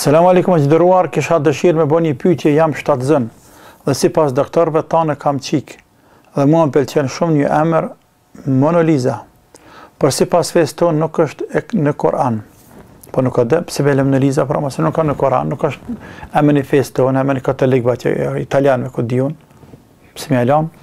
Selam aleikum, të dëruar, kisha dëshirë me një pyetje jam shtatzën. Dhe sipas doktorëve tanë kam çik. Dhe mua më pëlqen shumë një emër Monoliza. Por sipas feston tonë nuk është e, në Kur'an. Po nuk ka dhe pse vele Monoliza, por mëse nuk ka në Kur'an, nuk është emër i fes tonë, emër katolik vetë italian me kodion. Pse më lëm?